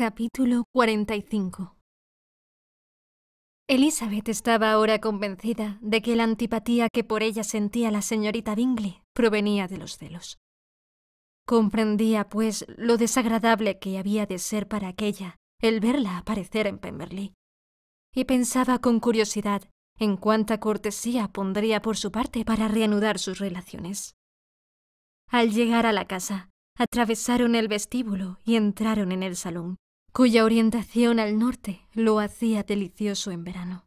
Capítulo 45 Elizabeth estaba ahora convencida de que la antipatía que por ella sentía la señorita Bingley provenía de los celos. Comprendía, pues, lo desagradable que había de ser para aquella el verla aparecer en Pemberley, y pensaba con curiosidad en cuánta cortesía pondría por su parte para reanudar sus relaciones. Al llegar a la casa, atravesaron el vestíbulo y entraron en el salón cuya orientación al norte lo hacía delicioso en verano.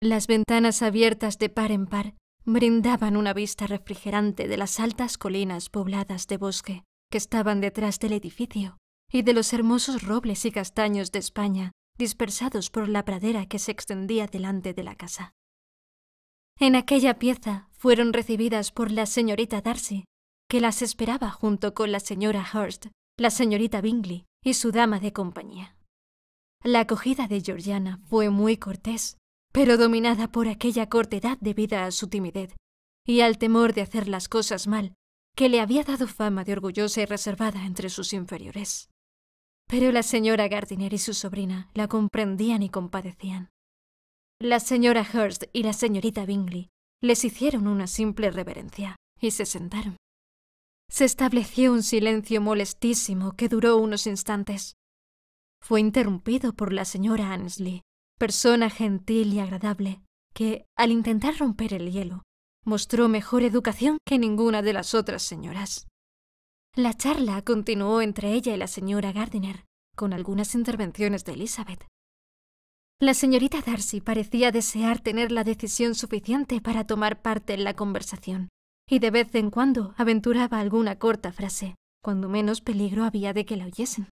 Las ventanas abiertas de par en par brindaban una vista refrigerante de las altas colinas pobladas de bosque que estaban detrás del edificio y de los hermosos robles y castaños de España dispersados por la pradera que se extendía delante de la casa. En aquella pieza fueron recibidas por la señorita Darcy, que las esperaba junto con la señora Hurst, la señorita Bingley y su dama de compañía. La acogida de Georgiana fue muy cortés, pero dominada por aquella cortedad debida a su timidez y al temor de hacer las cosas mal, que le había dado fama de orgullosa y reservada entre sus inferiores. Pero la señora Gardiner y su sobrina la comprendían y compadecían. La señora Hurst y la señorita Bingley les hicieron una simple reverencia y se sentaron. Se estableció un silencio molestísimo que duró unos instantes. Fue interrumpido por la señora Annesley, persona gentil y agradable, que, al intentar romper el hielo, mostró mejor educación que ninguna de las otras señoras. La charla continuó entre ella y la señora Gardiner, con algunas intervenciones de Elizabeth. La señorita Darcy parecía desear tener la decisión suficiente para tomar parte en la conversación, y de vez en cuando aventuraba alguna corta frase, cuando menos peligro había de que la oyesen.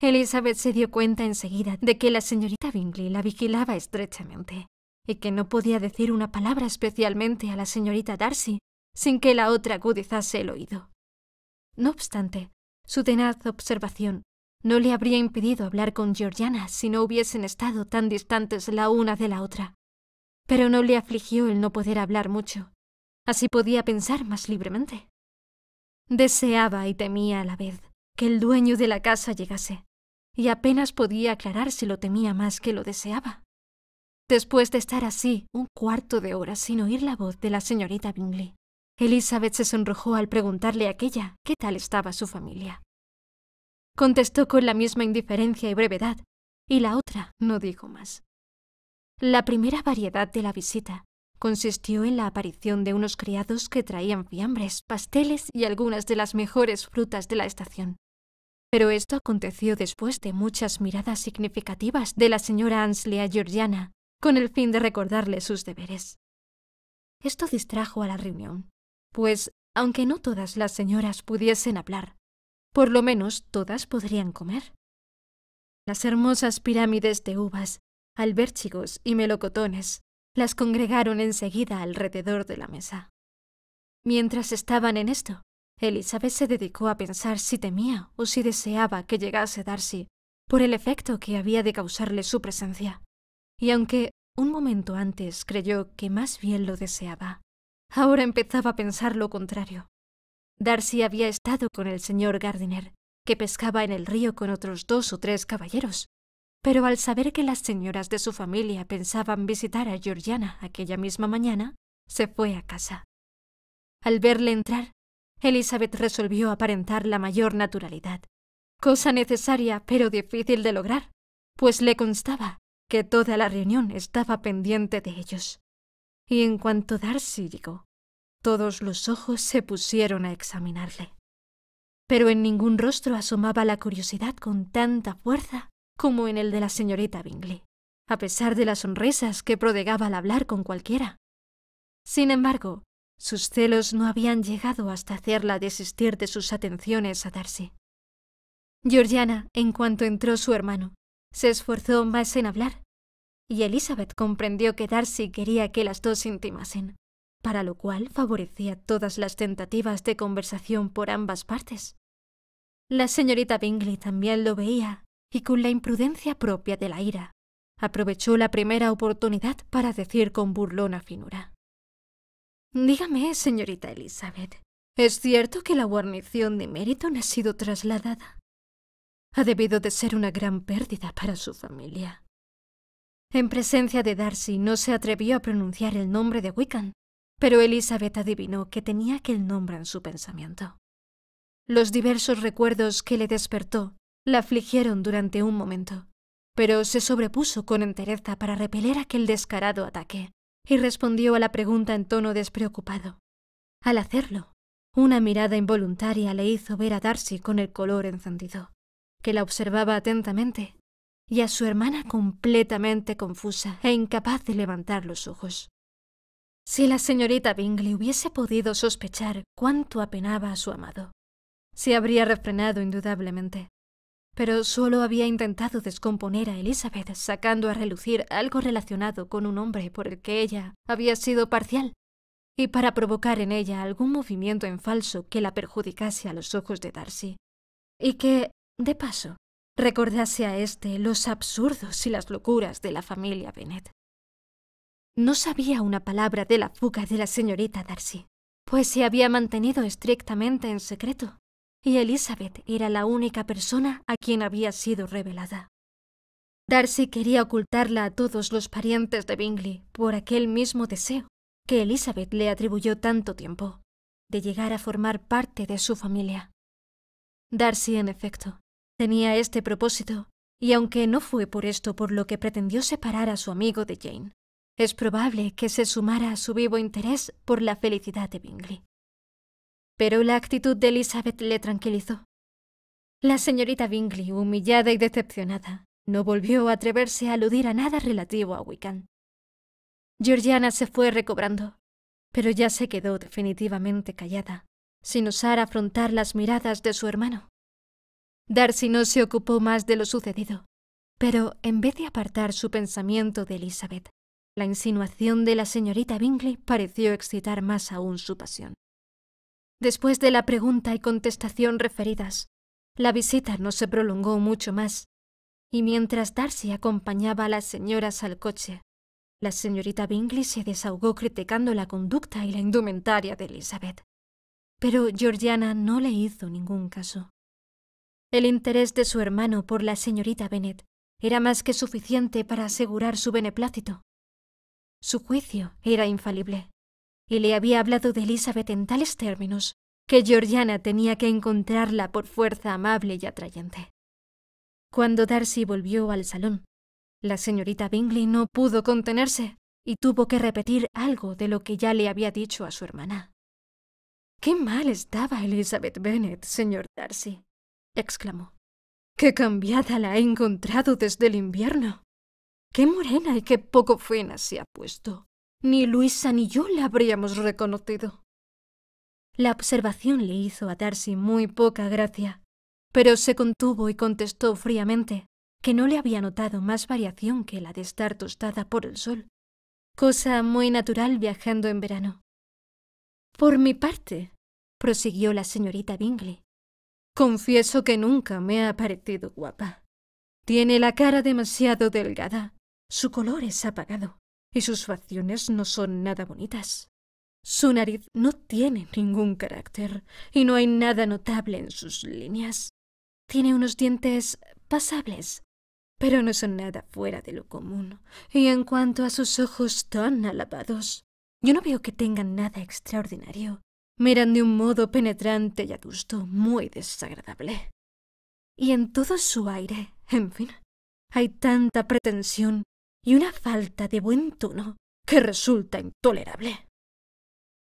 Elizabeth se dio cuenta enseguida de que la señorita Bingley la vigilaba estrechamente y que no podía decir una palabra especialmente a la señorita Darcy sin que la otra agudizase el oído. No obstante, su tenaz observación no le habría impedido hablar con Georgiana si no hubiesen estado tan distantes la una de la otra. Pero no le afligió el no poder hablar mucho, Así podía pensar más libremente. Deseaba y temía a la vez que el dueño de la casa llegase, y apenas podía aclarar si lo temía más que lo deseaba. Después de estar así un cuarto de hora sin oír la voz de la señorita Bingley, Elizabeth se sonrojó al preguntarle a aquella qué tal estaba su familia. Contestó con la misma indiferencia y brevedad, y la otra no dijo más. La primera variedad de la visita consistió en la aparición de unos criados que traían fiambres, pasteles y algunas de las mejores frutas de la estación. Pero esto aconteció después de muchas miradas significativas de la señora Ansley a Georgiana, con el fin de recordarle sus deberes. Esto distrajo a la reunión, pues, aunque no todas las señoras pudiesen hablar, por lo menos todas podrían comer. Las hermosas pirámides de uvas, albérchigos y melocotones las congregaron enseguida alrededor de la mesa. Mientras estaban en esto, Elizabeth se dedicó a pensar si temía o si deseaba que llegase Darcy por el efecto que había de causarle su presencia. Y aunque un momento antes creyó que más bien lo deseaba, ahora empezaba a pensar lo contrario. Darcy había estado con el señor Gardiner, que pescaba en el río con otros dos o tres caballeros, pero al saber que las señoras de su familia pensaban visitar a Georgiana aquella misma mañana, se fue a casa. Al verle entrar, Elizabeth resolvió aparentar la mayor naturalidad, cosa necesaria pero difícil de lograr, pues le constaba que toda la reunión estaba pendiente de ellos. Y en cuanto Darcy llegó, todos los ojos se pusieron a examinarle. Pero en ningún rostro asomaba la curiosidad con tanta fuerza como en el de la señorita Bingley, a pesar de las sonrisas que prodigaba al hablar con cualquiera. Sin embargo, sus celos no habían llegado hasta hacerla desistir de sus atenciones a Darcy. Georgiana, en cuanto entró su hermano, se esforzó más en hablar, y Elizabeth comprendió que Darcy quería que las dos intimasen, para lo cual favorecía todas las tentativas de conversación por ambas partes. La señorita Bingley también lo veía y con la imprudencia propia de la ira, aprovechó la primera oportunidad para decir con burlona finura. Dígame, señorita Elizabeth, ¿es cierto que la guarnición de Meriton ha sido trasladada? Ha debido de ser una gran pérdida para su familia. En presencia de Darcy no se atrevió a pronunciar el nombre de Wickham, pero Elizabeth adivinó que tenía aquel nombre en su pensamiento. Los diversos recuerdos que le despertó la afligieron durante un momento, pero se sobrepuso con entereza para repeler aquel descarado ataque y respondió a la pregunta en tono despreocupado. Al hacerlo, una mirada involuntaria le hizo ver a Darcy con el color encendido, que la observaba atentamente, y a su hermana completamente confusa e incapaz de levantar los ojos. Si la señorita Bingley hubiese podido sospechar cuánto apenaba a su amado, se habría refrenado indudablemente. Pero solo había intentado descomponer a Elizabeth sacando a relucir algo relacionado con un hombre por el que ella había sido parcial, y para provocar en ella algún movimiento en falso que la perjudicase a los ojos de Darcy, y que, de paso, recordase a éste los absurdos y las locuras de la familia Bennet. No sabía una palabra de la fuga de la señorita Darcy, pues se había mantenido estrictamente en secreto, y Elizabeth era la única persona a quien había sido revelada. Darcy quería ocultarla a todos los parientes de Bingley por aquel mismo deseo que Elizabeth le atribuyó tanto tiempo, de llegar a formar parte de su familia. Darcy, en efecto, tenía este propósito, y aunque no fue por esto por lo que pretendió separar a su amigo de Jane, es probable que se sumara a su vivo interés por la felicidad de Bingley pero la actitud de Elizabeth le tranquilizó. La señorita Bingley, humillada y decepcionada, no volvió a atreverse a aludir a nada relativo a Wiccan. Georgiana se fue recobrando, pero ya se quedó definitivamente callada, sin osar afrontar las miradas de su hermano. Darcy no se ocupó más de lo sucedido, pero en vez de apartar su pensamiento de Elizabeth, la insinuación de la señorita Bingley pareció excitar más aún su pasión. Después de la pregunta y contestación referidas, la visita no se prolongó mucho más, y mientras Darcy acompañaba a las señoras al coche, la señorita Bingley se desahogó criticando la conducta y la indumentaria de Elizabeth. Pero Georgiana no le hizo ningún caso. El interés de su hermano por la señorita Bennet era más que suficiente para asegurar su beneplácito. Su juicio era infalible y le había hablado de Elizabeth en tales términos que Georgiana tenía que encontrarla por fuerza amable y atrayente. Cuando Darcy volvió al salón, la señorita Bingley no pudo contenerse y tuvo que repetir algo de lo que ya le había dicho a su hermana. ¡Qué mal estaba Elizabeth Bennet, señor Darcy! exclamó. ¡Qué cambiada la he encontrado desde el invierno! ¡Qué morena y qué poco fina se ha puesto! Ni Luisa ni yo la habríamos reconocido. La observación le hizo a Darcy muy poca gracia, pero se contuvo y contestó fríamente que no le había notado más variación que la de estar tostada por el sol, cosa muy natural viajando en verano. Por mi parte, prosiguió la señorita Bingley, confieso que nunca me ha parecido guapa. Tiene la cara demasiado delgada, su color es apagado, y sus facciones no son nada bonitas. Su nariz no tiene ningún carácter y no hay nada notable en sus líneas. Tiene unos dientes pasables, pero no son nada fuera de lo común. Y en cuanto a sus ojos tan alabados, yo no veo que tengan nada extraordinario. Miran de un modo penetrante y adusto, muy desagradable. Y en todo su aire, en fin, hay tanta pretensión y una falta de buen tono que resulta intolerable.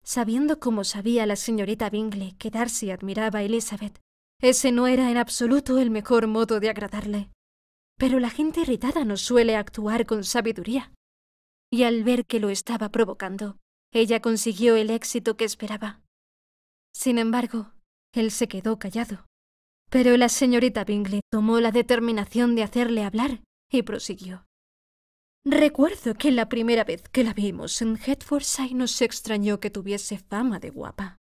Sabiendo como sabía la señorita Bingley que Darcy admiraba a Elizabeth, ese no era en absoluto el mejor modo de agradarle. Pero la gente irritada no suele actuar con sabiduría. Y al ver que lo estaba provocando, ella consiguió el éxito que esperaba. Sin embargo, él se quedó callado. Pero la señorita Bingley tomó la determinación de hacerle hablar y prosiguió. Recuerdo que la primera vez que la vimos en Hertfordshire nos extrañó que tuviese fama de guapa.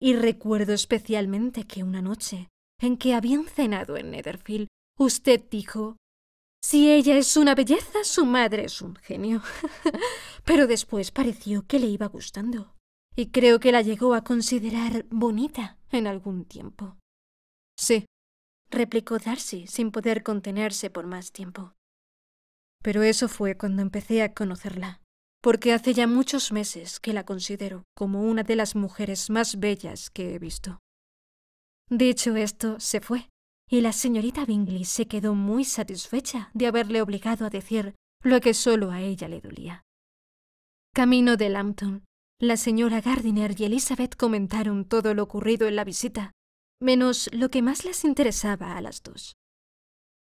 Y recuerdo especialmente que una noche, en que habían cenado en Netherfield, usted dijo, si ella es una belleza, su madre es un genio. Pero después pareció que le iba gustando, y creo que la llegó a considerar bonita en algún tiempo. Sí, replicó Darcy sin poder contenerse por más tiempo. Pero eso fue cuando empecé a conocerla, porque hace ya muchos meses que la considero como una de las mujeres más bellas que he visto. Dicho esto, se fue, y la señorita Bingley se quedó muy satisfecha de haberle obligado a decir lo que solo a ella le dolía. Camino de Lambton, la señora Gardiner y Elizabeth comentaron todo lo ocurrido en la visita, menos lo que más les interesaba a las dos.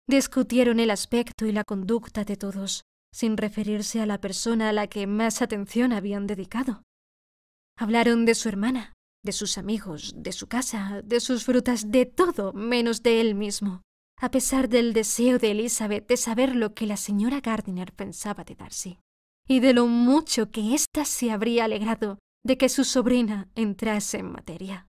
Discutieron el aspecto y la conducta de todos, sin referirse a la persona a la que más atención habían dedicado. Hablaron de su hermana, de sus amigos, de su casa, de sus frutas, de todo menos de él mismo, a pesar del deseo de Elizabeth de saber lo que la señora Gardiner pensaba de Darcy, y de lo mucho que ésta se habría alegrado de que su sobrina entrase en materia.